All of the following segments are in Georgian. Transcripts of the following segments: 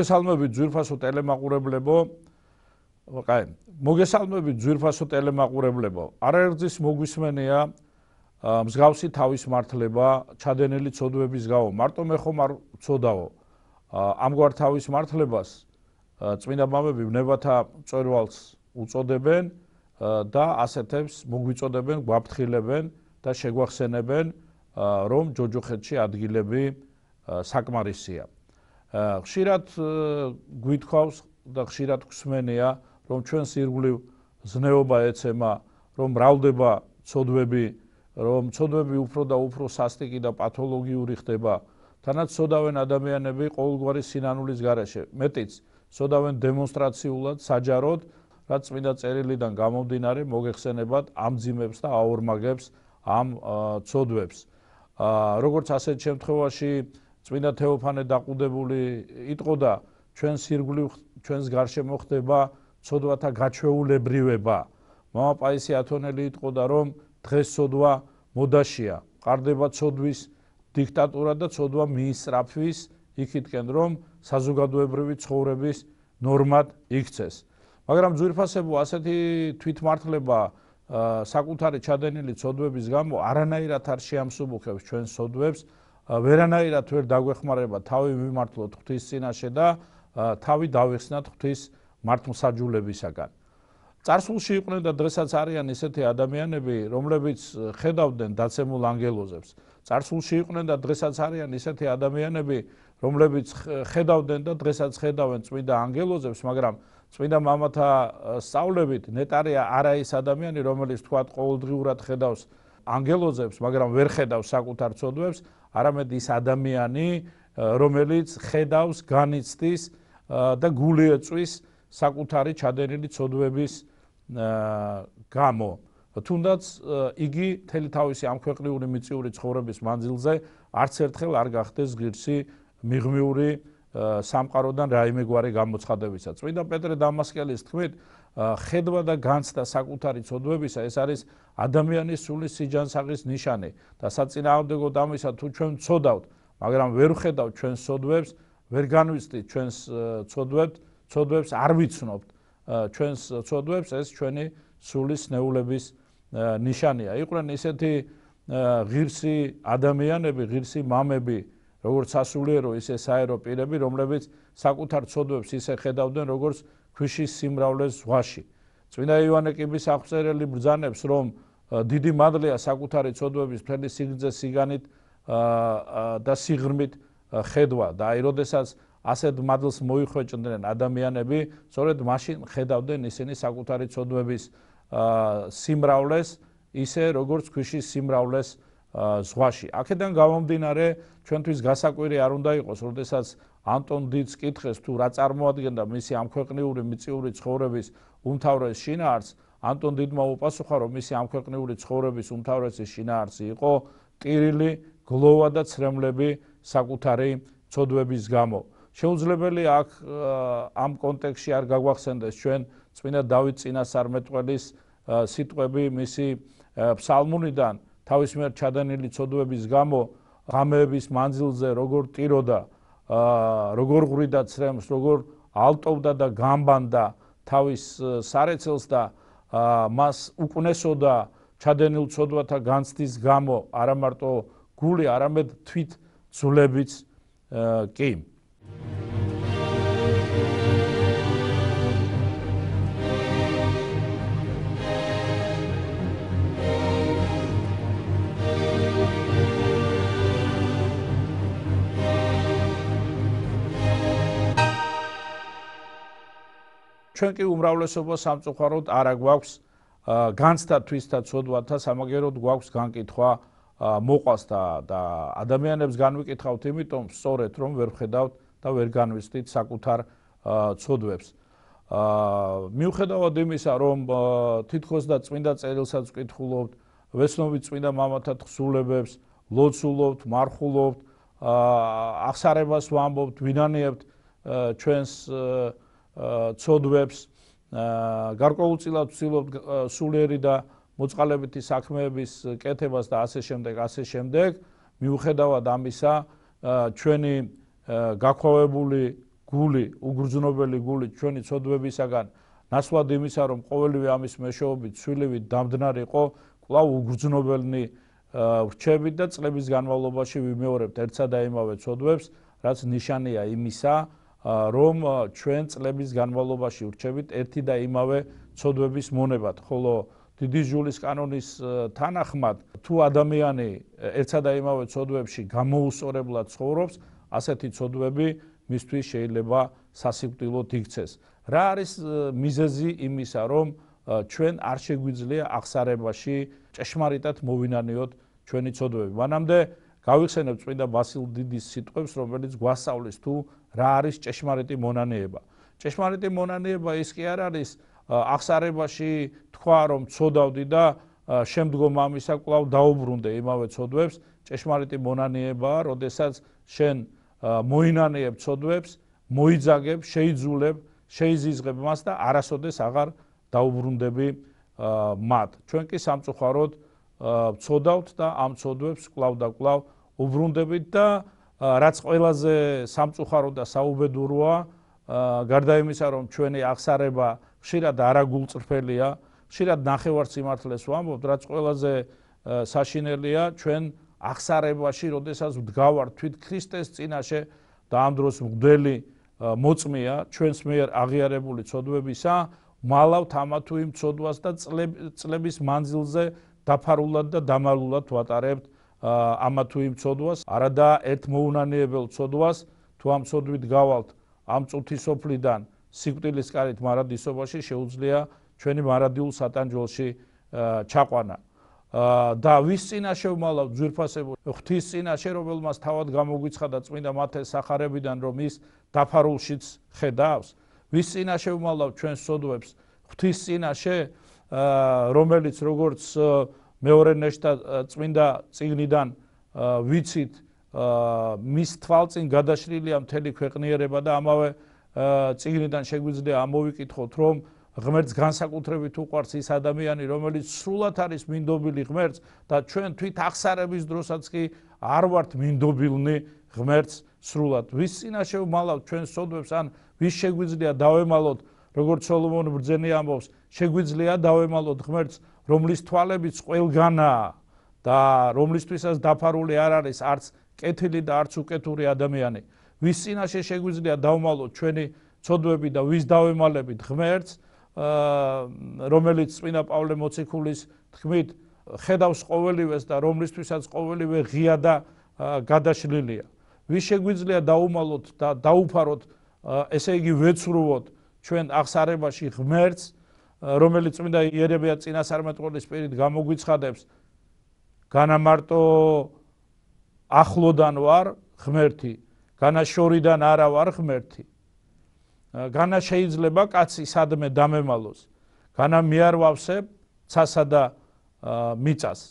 მოგესალმებით ძვირფასო ტელემაყურებლებო. აი, მოგესალმებით ძვირფასო ტელემაყურებლებო. არაერთის მოგვისმენია მსგავსი თავის მართლება, ჩადენილი ცოდვების გავო, მარტო მე ხომ არ ცოდაო. ამგვარ თავის მართლებას წმინდა მამები ნებათა წერვალს უწოდებენ და ასეთებს მოგვიწოდებენ, გვაფრთხილებენ და შეგვახსენებენ, რომ ჯოჯოხეთში ადგილები საკმარისია. ხშირად გვითხავს და ხშირად გვსმენია, რომ ჩვენს ირგვლივ ზნეობა ეცემა, რომ მრავლდება ცოდვები, რომ ცოდვები უფრო და უფრო სასტიკი და პათოლოგიური ხდება. თანაც ცოდავენ ადამიანები ყოველგვარი სინანულის გარაშე. მეტიც, ცოდავენ დემონსტრაციულად, საჯაროდ, რაც წმინდა წერილიდან გამომდინარე, მოგეხსენებათ ამძიმებს და აორმაგებს ამ ცოდვებს. აა როგორც ასეთ შემთხვევაში აა წმინდა თეოფანე დაყუდებული იტყოდა ჩვენს ირგვლივ ჩვენს გარშემო ხდება ცოდვათა გაჩვეულებრივება мама პაისი ათონელი იტყოდა რომ დღეს ცოდვა მოდაშია ყარდება ცოდვის დიქტატურა და ცოდვა მისრაფვის იქითკენ რომ საზოგადოებრივი ცხოვრების ნორმად იქცეს მაგრამ ძვირფასებო ასეთი თვითმართლება საკუთარი ჩადენილი ცოდვების გამო არანაირად არ შეამსუბუქებს ჩვენს ცოდვებს ვერანაირად ვერ დაგვეხმარება თავი მიმართლოთ ღვთის წინაშე და თავი დავიხსნათ ღვთის მართმსაჯულებისაგან. წარსულში იყვნენ და დღესაც არიან ესეთი ადამიანები, რომლებიც ხედავდნენ დაცემულ ანგელოზებს. წარსულში იყვნენ და დღესაც არიან ესეთი ადამიანები, რომლებიც ხედავდნენ და დღესაც ხედავენ წმინდა ანგელოზებს, მაგრამ წმინდა მამათა სწავლებით ნეტარია არა ეს ადამიანი, რომელიც თქვა ყოველდღურად ხედავს ანგელოზებს, მაგრამ ვერ ხედავს საკუთარ ცოდვებს, არამედ ის ადამიანი, რომელიც ხედავს განიცდის და გულიეწვის საკუთარი ჩადენილი ცოდვების გამო. თუნდაც იგი თელი თავისი ამქვეყნიური მიწიური ცხოვრების მანძილზე არც ერთხელ არ გახდეს ღირსი მიღმიური სამყაროდან რაიმე გვარი გამოცხადებისა. წმინდა პეტრე დამასკელის თქმით, ხედვა და განცდა საკუთარი ცოდვებისა ეს არის ადამიანის სულის სიჯანსაღის ნიშანი და საწინააღმდეგო ამისა თუ ჩვენ ცოდავთ მაგრამ ვერ ვხედავთ ჩვენ ცოდვებს ვერ განვიცდით ჩვენს ცოდვებს ცოდვებს არ ვიცნობთ ჩვენს ცოდვებს ეს ჩვენი სულის ნეულების ნიშანია იყვნენ ისეთი ღირსი ადამიანები ღირსი მამები როგორც სასულიერო ისე საერო პირები რომლებიც საკუთარ ცოდვებს ისე ხედავდნენ როგორც ქვიშის სიმრავლეს ზღვაში. წმინდა ივანე კიბის აღწერელი ბრძანებს, რომ დიდი მადლია საკუთარი ცოდვების ფერდი სიგრძე სიგანით და სიღრმით ხედვა და აი როდესაც ასეთ მადლს მოიხვეჭდნენ ადამიანები, სწორედ მაშინ ხედავდნენ ისინი საკუთარი ცოდვების სიმრავლეს, ისე როგორც ქვიშის სიმრავლეს ზღვაში. აქედან გამომდინარე, ჩვენთვის გასაკვირი არ უნდა იყოს, როდესაც ანტონ დიც კითხეს თუ რა წარმოადგენდა მისი ამქვეყნიური მიწიური ცხოვრების უმთავრეს შინაარს ანტონ დიდმა უპასუხა რომ მისი ამქვეყნიური ცხოვრების უმთავრესი შინაარსი იყო ტირილი გლოვა და ცრემლები საკუთარი ცოდვების გამო შეუძლებელი აქ ამ კონტექსში არ გაგვახსენდეს ჩვენ წმინდა დავით წინასარმეტყველის სიტყვები მისი ფსალმუნიდან თავის მიერ ჩადენილი ცოდვების გამო ღამეების მანძილზე როგორ ტიროდა როგორ ღრიდა ცრემს, როგორ ალტოვდა და გამბანდა თავის სარეცელს და მას უკნესოდა ჩადენილ ცოდვათა განცდის გამო, არა მარტო გული, არამედ თვით ძვლებიც კი. აა ჩვენ კი უმრავლესობა სამწუხაროდ არ აგვაქვს განცდათვის და ცოდვათა სამაგეროდ გვაქვს განკითხვა მოყვას და და ადამიანებს განვიკითხავთ იმიტომ სწორედ რომ ვერ ხედავთ და ვერ განვიცდით საკუთარ ცოდვებს აა მიუხედავად იმისა რომ თითქოს და წმინდა წერილსაც ვკითხულობთ ვესნობით წმინდა მამათა თხზულებებს ლოცულობთ მარხულობთ აა აღსარებას ვამბობთ ვინანიებთ ჩვენს აა ცოდვებს გარკვეულწილად ვცდილობ სულიერი და მოწყალებითი საქმეების კეთებას და ასე შემდეგ ასე შემდეგ მიუხედავად ამისა ჩვენი გაქოვებული გული უგრძნობელი გული ჩვენი ცოდვებისაგან ناسواد იმისა რომ ყოველივე ამის მეშვეობით ცვლილივით დამდნარიყო კვლავ უგრძნობელი ვრჩებით და წლების განმავლობაში ვიმეორებთ ერთსა და იმავე ცოდვებს რაც ნიშანია იმისა რომ ჩვენ წლების განმავლობაში ურჩებით ერთი და იმავე ცოდვების მონებად, ხოლო დიდი ჟულის კანონის თანახმად, თუ ადამიანი ერთსა და იმავე ცოდვებში გამოუსწორებლად ცხოვრობს, ასეთი ცოდვები მისთვის შეიძლება სასიკვდილოდ იქცეს. რა არის მიზეზი იმისა, რომ ჩვენ არ შეგვიძლია აღსარებაში ჭეშმარიტად მოვინანიოთ ჩვენი ცოდვები? მანამდე გავიხსენებ წმინდა ბასილ დიდის სიტყვებს, რომელიც გვასწავლის თუ რა არის ჭეშმარიტი მონანეება. ჭეშმარიტი მონანეება ის კი არ არის აღსარებაში თქვა რომ წოდავდი და შემდგომ ამისა კვლავ დაუბრუნდე იმავე წოდებს. ჭეშმარიტი მონანეებაა, როდესაც შენ მოინანეებ წოდებს, მოიძაგებ, შეიძულებ, შეიძიზღებ მას და არასოდეს აღარ დაუბრუნდები მათ. ჩვენ კი სამწუხაროდ ვწოდავთ და ამ წოდებს კлау და კлау უბრუნდებით და რაც ყველაზე სამწუხარო და საუბედუროა გარდა იმისა რომ ჩვენი აღსარება ხშირად არაგულწრფელია ხშირად ნახევარ სიმართლეს ვამბობთ რაც ყველაზე საშინელია ჩვენ აღსარებაში როდესაც ვდგავართ თვით ქრისტეს წინაშე და ამ დროს მგდელი მოწმეა ჩვენს მიერ აღიარებული წოდებებისა მალავთ ამათუ იმ წოდვას და წლების მანძილზე დაფარულად და დამალულად ვატარებთ ამა თუ იმ წოდვას, არადა ერთ მოუნანიებელ წოდვას, თუ ამ წოდვით გავალთ ამ წუთისოფლიდან სიკვდილის კარით მარადისობაში შეუძლია ჩვენი მარადიულ სატანჯოლში ჩაყვანა. და ვის წინაშე ვმალავ ძვირფასებო ღთის წინაშე რომელმას თავად გამოგვიცხადა წმინდა მათეს სახარებიდან რომ ის დაფარულშიც ხედავს ვის წინაშე ვმალავ ჩვენს სოდვებს ღთის წინაშე რომელიც როგორც მეორე ნეშტა წმინდა წიგნიდან ვიცით მის თვალწინ გადაშლილია მთელი ქვეყნიერება და ამავე წიგნიდან შეგვიძლია ამოვიკითხოთ რომ ღმერთს განსაკუთრებით უყვარს ის ადამიანი რომელიც სრულად არის მინდობილი ღმერთს და ჩვენ თვით ახსარების დროსაც კი არ ვართ მინდობილნი ღმერთს სრულად ვის წინაშე ვმალავთ ჩვენ სოდვებს ან ვის შეგვიძლია დავემალოთ როგორც სოლომონ ბრძენი ამბობს, შეგვიძლია დავემალოთ ღმერთს, რომლის თვალებიც ყველგანაა და რომლისთვისაც დაფარული არ არის არც კეთილი და არც უკეთური ადამიანი. ვის წინაშე შეგვიძლია დავმალოთ ჩვენი ცოდვები და ვის დავემალებით ღმერთს, რომელიც წინა პავლე მოციქულის თქმით ხედავს ყოველივეს და რომლისთვისაც ყოველივე ღია და გადაშლილია. ვის შეგვიძლია დავმალოთ და დაუფაროთ, ესე იგი ვეცრუოთ ჩვენ აღსარებაში ღმერთს რომელიც წმინდა იერემია წინასარმეტყველის პირით გამოგვიცხადებს განამარტო ახლოდან ვარ ღმერთი განაშორიდან არა ვარ ღმერთი განა შეიძლება კაცი სადმე დამემალოს განა მე არ ვავსებ ცასა და მიწას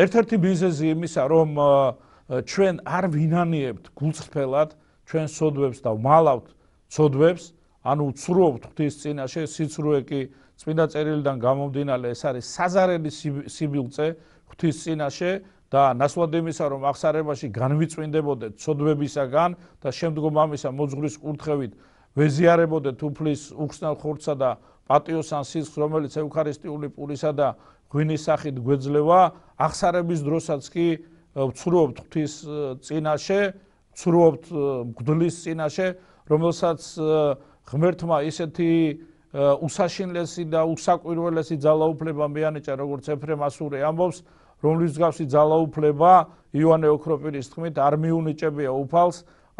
ერთ-ერთი მიზეზი იმისა, რომ ჩვენ არ ვინანიებთ გულწრფელად ჩვენ სოდვებს და ვმალავთ სოდვებს, ანუ უცრუობთ ღვთის წინაშე, სიცრუე კი წმინდა წერილიდან გამომდინარე, ეს არის საზარელი სიბილწე ღვთის წინაშე და ناسواد იმისა, რომ აღსარებაში განვიწვინდებოდეთ სოდვებისაგან და შემდგომ ამისა მოძღვრის კურთხევით ვეზიარებოდეთ უფლის უხსნელ ხორცსა და პატიოსან სისხლს, რომელიც ევქარისტიული პურისა და გვინის სახით გვეძლევა აღსარების დროსაც კი ვცხრობთ ღვთის წინაშე ვცხრობთ მგვდლის წინაშე რომელსაც ღმერთმა ესეთი უსაშინლესი და უსაკვირველესი ძალაუფლება მეანიჭა როგორც ეფრემასური ამბობს რომლის გასვი ძალაუფლება იოანე ოქროპირის თქმით არ მიუნიჭებია უფალს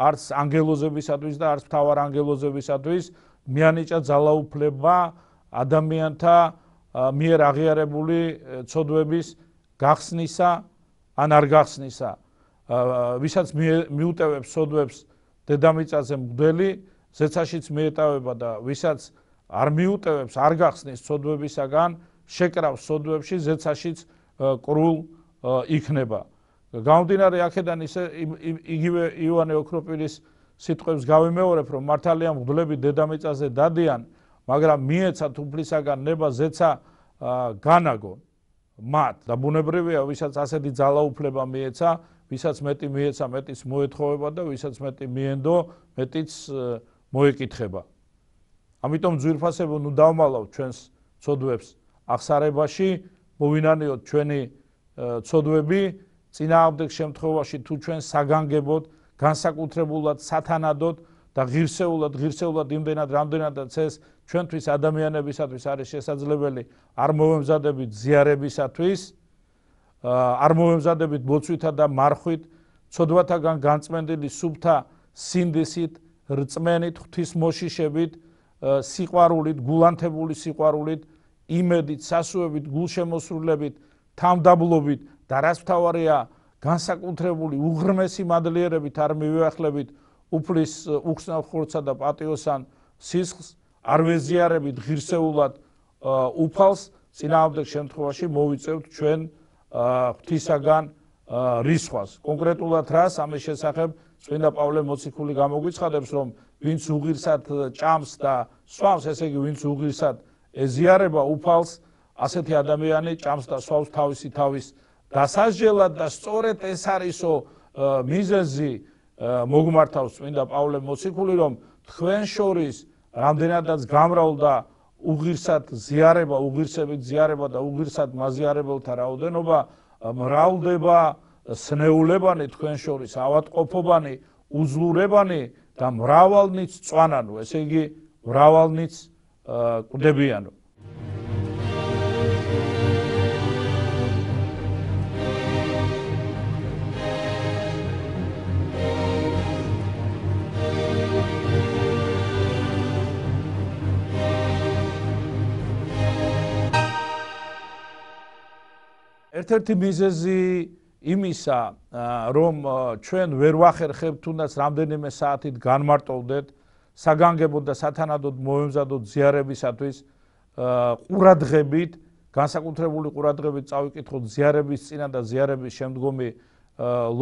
არც ანგელოზებისათვის და არც მთავარანგელოზებისათვის მეანიჭა ძალაუფლება ადამიანთა აა მიერ აღიარებული ცოდვების გახსნისა ან არ გახსნისა ვისაც მიუტევებს ცოდვებს დედამიწაზე მგველი ზეცაშიც მიეტავება და ვისაც არ მიუტევებს არ გახსნის ცოდვებისაგან შეკრავს ცოდვებში ზეცაშიც კრულ იქნება გამოდინარე აქედან ისე იგივე იოანე ოქროპირის სიტყვებს გავიმეორებ რომ მართალია მგლები დედამიწაზე დადიან მაგრამ მიეცა თუფლისაგან ნება ზეცა განაგო მათ და ბუნებრივია ვისაც ასეთი ძალაუფლება მიეცა ვისაც მეტი მიეცა მეტის მოეთხოვება და ვისაც მეტი მიენდო მეტიც მოეკითხება ამიტომ ძვირფასებო ნუ დავმალავ ჩვენს ცოდვებს აღსარებაში მოვინანიოთ ჩვენი ცოდვები წინააღმდეგ შემთხვევაში თუ ჩვენ საგანგებოდ განსაკუთრებულად სათანადოდ და ღირსეულად ღირსეულად იმდენად რამდენადაც ეს ჩვენთვის ადამიანებისათვის არის შესაძლებელი არ მოვემზადებით ზიარებისათვის არ მოვემზადებით მოცვითა და მარხვით ცოდვათაგან განწმენდილი სუფთა სინდისით რწმენით ღვთისმოშიშებით სიყვარულით გულანთებული სიყვარულით იმედით სასუებით გულშემოსრულებით თამდაბლობით და რას თავარია განსაკუთრებული უღრმესი მადლიერებით არ მივეახლებით უფლის უხსნავ ხორცსა და პატიოსან სისხლს არ ვეზიარებით ღირსეულად უფალს წინააღმდეგ შემთხვევაში მოვიწევთ ჩვენ ღვთისაგან რისხვას კონკრეტულად რა სამის შესახებ წმინდა პავლე მოციქული გამოგვიცხადებს რომ ვინც უღირსად ჭამს და სვავს ესე იგი ვინც უღირსად ეზიარება უფალს ასეთი ადამიანი ჭამს და სვავს თავისი თავის დასაჯელად და სწორედ ეს არისო მიზეზი მოგმართავს წმინდა პავლე მოციქული რომ თქვენ შორის რამდენადაც გამრავლდა უღირსად ზიარება, უღირსებით ზიარება და უღირსად მაზიარებელთა რაოდენობა მრავლდება სნეულებანი თქვენ შორის, ავატყოფობანი, უძლურებანი და მრავალნიც წვანანო, ესე იგი მრავალნიც კვდებიანო. ერთ-ერთი მიზეზი იმისა, რომ ჩვენ ვერ ვახერხებ თუნდაც რამდენიმე საათით განმარტოვდეთ საგანგებო და სათანადო მოემზადო ზიარებისათვის ყურადღებით, განსაკუთრებული ყურადღებით წავიკითხოთ ზიარების წინა და ზიარების შემდგომი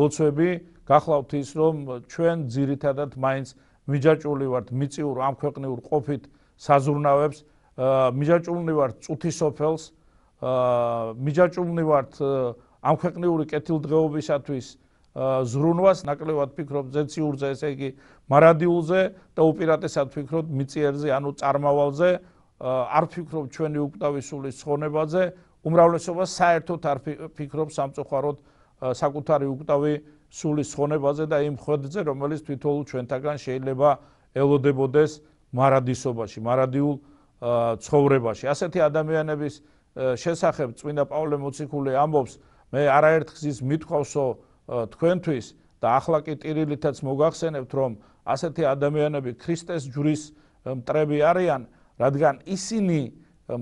ლოცვები, გახლავთ ის, რომ ჩვენ ძირითადად მაინც მიჯაჭული ვართ მიციურ ამქვეყნიურ ყოფით საზურნავებს, მიჯაჭული ვართ წუთისოფელს, მიჯაჭვნი ვართ ამ ქვეყნიური კეთილდღეობისათვის ზრუნვას ნაკლევად ფიქრობ ზეციურზე, ესე იგი მარადიულზე და უპირატესად ფიქრობ მიწიერზე, ანუ წარმავალზე, არ ფიქრობ ჩვენი უკვდავი სულის ცხონებაზე, უმრავლესობა საერთოდ არ ფიქრობ სამწუხაროდ საკუთარი უკვდავი სულის ცხონებაზე და იმ ხვედრზე, რომელიც თვითონ ჩვენთაგან შეიძლება ელოდებოდეს მარადისობაში, მარადიულ ცხოვრებაში. ასეთი ადამიანების შესახებ წმინდა პავლე მოციქული ამბობს მე არაერთ გზის მithkავსო თქვენთვის და ახლა კი ტირილითაც მოგახსენებთ რომ ასეთი ადამიანები ქრისტეს ჯვრის მტრები არიან რადგან ისინი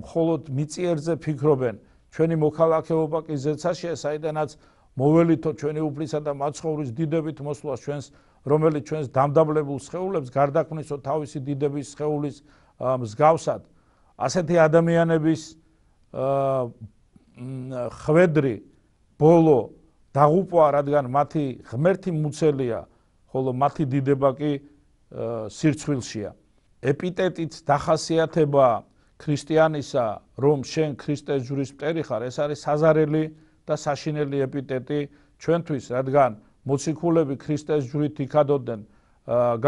მხოლოდ მიწიერზე ფიქრობენ ჩვენი მოქალაქეობა კი ზეცაშია საიდანაც მოველითო ჩვენი უფლისა და მაცხოვრის დიდებით მოსვლას ჩვენს რომელიც ჩვენს დამდაბლებულ შეულებს გარდაქმნისო თავისი დიდების შეულის მსგავსად ასეთი ადამიანების აა ხვედრი ბოლო დაღუპვა, რადგან მათი ღმერთი მუცელია, ხოლო მათი დიდება კი სირცხვილშია. ეპიტეტიც დახასიათება ქრისტიანისა, რომ შენ ქრისტეს ჯვრის პტერი ხარ, ეს არის საზარელი და საშინელი ეპიტეტი ჩვენთვის, რადგან მოციქულები ქრისტეს ჯვრით იქადოდნენ,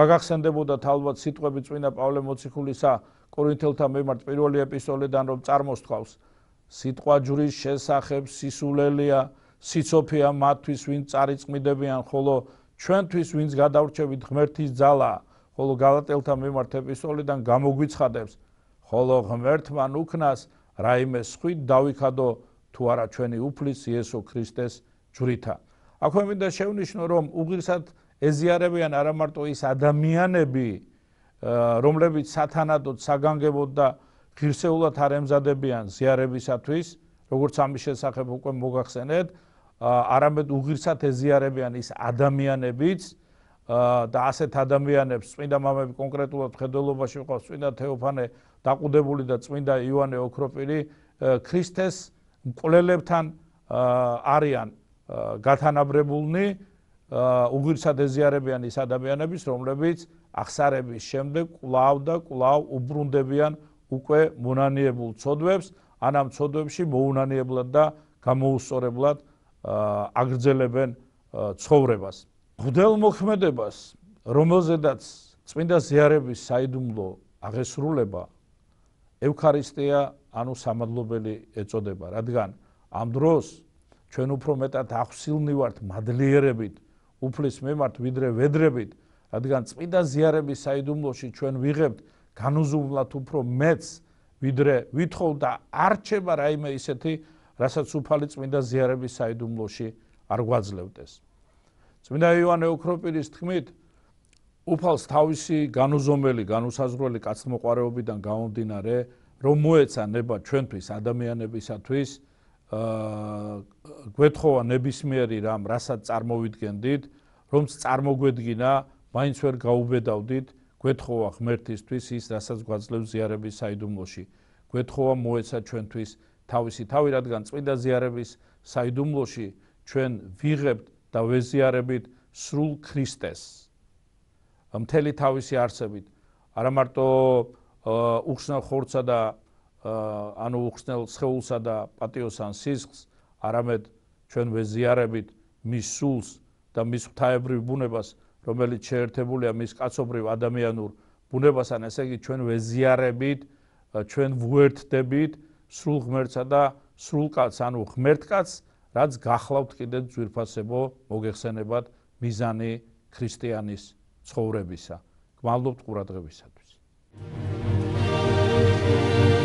გაგახსენდებოდა თალბოთ სიტყვები წმინდა პავლე მოციქულისა კორინთელთა მიმართ პირველი ეპისტოლიდან, რომ წარმოსთხოვს, სიტყვა ჯურის შესახებ სისულელია სიცოფეა მათთვის ვინ წარიწმიდებიან ხოლო ჩვენთვის ვინც გადავრჩებით ღმერთის ძალა ხოლო გალატელთა მემართ ეპისტოლიდან გამოგვიცხადებს ხოლო ღმერთთან უკნას რაიმე სხვით დავიქადო თუ არა ჩვენი უფლის იესო ქრისტეს ჯვრითა აქვე მინდა შევნიშნო რომ უღირსად ეზიარებიან არა მარტო ის ადამიანები რომლებიც სათანადოდ საგანგებოდ და ღირსეულად არ ემზადებიან ზიარებისათვის, როგორც ამის შესახებ უკვე მოგახსენეთ, არამედ უღირსად ეზიარებიან ის ადამიანებიც და ასეთ ადამიანებს წმინდა მამები კონკრეტულად ხედელობაში ყავს წმინდა თეოფანე დაყუდებული და წმინდა ივანე ოქროპირი ქრისტეს მკვლელებთან არიან გათანაბრებულნი უღირსად ეზიარებიან ის ადამიანებს, რომლებიც აღსარების შემდეგ კვლავ და კვლავ უბრუნდებიან უკვე მონანიებულ წოდებს ან ამ წოდებში მონანიებლად და გამოუსწორებლად აგრძელებენ ცხოვრებას. ღვთელმოქმედებას, რომელზედაც წმინდა ზიარების საიდუმლო აღესრულება ევქარისტია, ანუ სამადლობელი ეწოდება, რადგან ამ დროს ჩვენ უფრო მეტად ახსილნი ვართ მადლიერებით, უფლის მემართ ვიდრე ведრებით, რადგან წმინდა ზიარების საიდუმლოში ჩვენ ვიღებთ განუზუმლად უფრო მეც ვიდრე ვითხოვ და არჩება რაიმე ისეთი რასაც უფალი წმინდა ზიარების საიდუმლოში არ გვაძლევდეს წმინდა იოანე უქროპირის თქმით უფალს თავისი განუზომელი განუსაზღვრელი კაცმოყარეობიდან გამომდინარე რომ მოეცა ნება ჩვენთვის ადამიანებისათვის აა გვეთხოვა ნებისმიერი რამ რასაც წარმოვიდგენდით რომ წარმოგვედგინა მაინც ვერ გაუბედავდით გვეთხოვა ღმერთისთვის ის, რასაც გვაძლევს ზიარების საიდუმლოში. გვეთხოვა მოეცა ჩვენთვის თავისი თავი, რადგან წმინდა ზიარების საიდუმლოში ჩვენ ვიღებთ და ვეზიარებით სრულ ქრისტეს. მთელი თავისი არსებით, არა მარტო უხსნელ ხორცსა და ანუ უხსნელ სხეულსა და პატიოსან სისხლს, არამედ ჩვენ ვეზიარებით მის სულს და მის ღვთაებრივ ბუნებას რომელიც შეერთებულია მის კაცობრივ ადამიანურ ბუნებასთან, ესე იგი ჩვენ ვეზიარებით, ჩვენ ვუერთდებით სრულ ღმერთსა და სრულ კაცს, ანუ ღმერთკაცს, რაც გახლავთ კიდე ძვირფასებო მოგეხსენებად მიზანი ქრისტიანის ცხოვრებისა. გმადლობთ ყურადღებისათვის. thank you